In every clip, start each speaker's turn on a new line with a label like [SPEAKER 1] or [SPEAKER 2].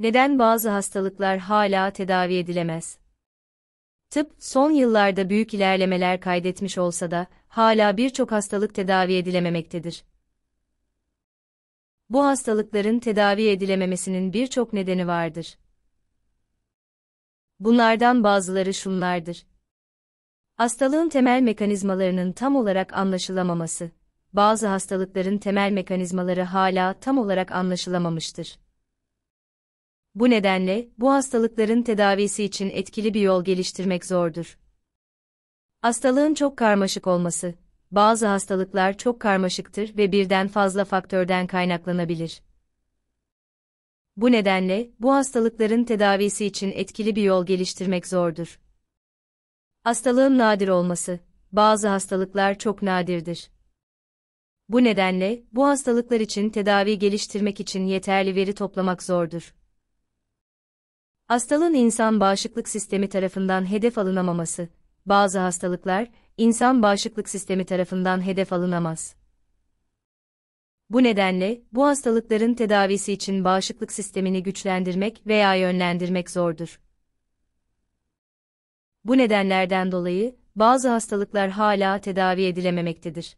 [SPEAKER 1] Neden bazı hastalıklar hala tedavi edilemez? Tıp, son yıllarda büyük ilerlemeler kaydetmiş olsa da, hala birçok hastalık tedavi edilememektedir. Bu hastalıkların tedavi edilememesinin birçok nedeni vardır. Bunlardan bazıları şunlardır. Hastalığın temel mekanizmalarının tam olarak anlaşılamaması. Bazı hastalıkların temel mekanizmaları hala tam olarak anlaşılamamıştır. Bu nedenle bu hastalıkların tedavisi için etkili bir yol geliştirmek zordur. Hastalığın çok karmaşık olması. Bazı hastalıklar çok karmaşıktır ve birden fazla faktörden kaynaklanabilir. Bu nedenle bu hastalıkların tedavisi için etkili bir yol geliştirmek zordur. Hastalığın nadir olması. Bazı hastalıklar çok nadirdir. Bu nedenle bu hastalıklar için tedavi geliştirmek için yeterli veri toplamak zordur. Hastalığın insan bağışıklık sistemi tarafından hedef alınamaması, bazı hastalıklar, insan bağışıklık sistemi tarafından hedef alınamaz. Bu nedenle, bu hastalıkların tedavisi için bağışıklık sistemini güçlendirmek veya yönlendirmek zordur. Bu nedenlerden dolayı, bazı hastalıklar hala tedavi edilememektedir.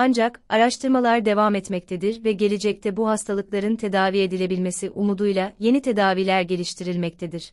[SPEAKER 1] Ancak araştırmalar devam etmektedir ve gelecekte bu hastalıkların tedavi edilebilmesi umuduyla yeni tedaviler geliştirilmektedir.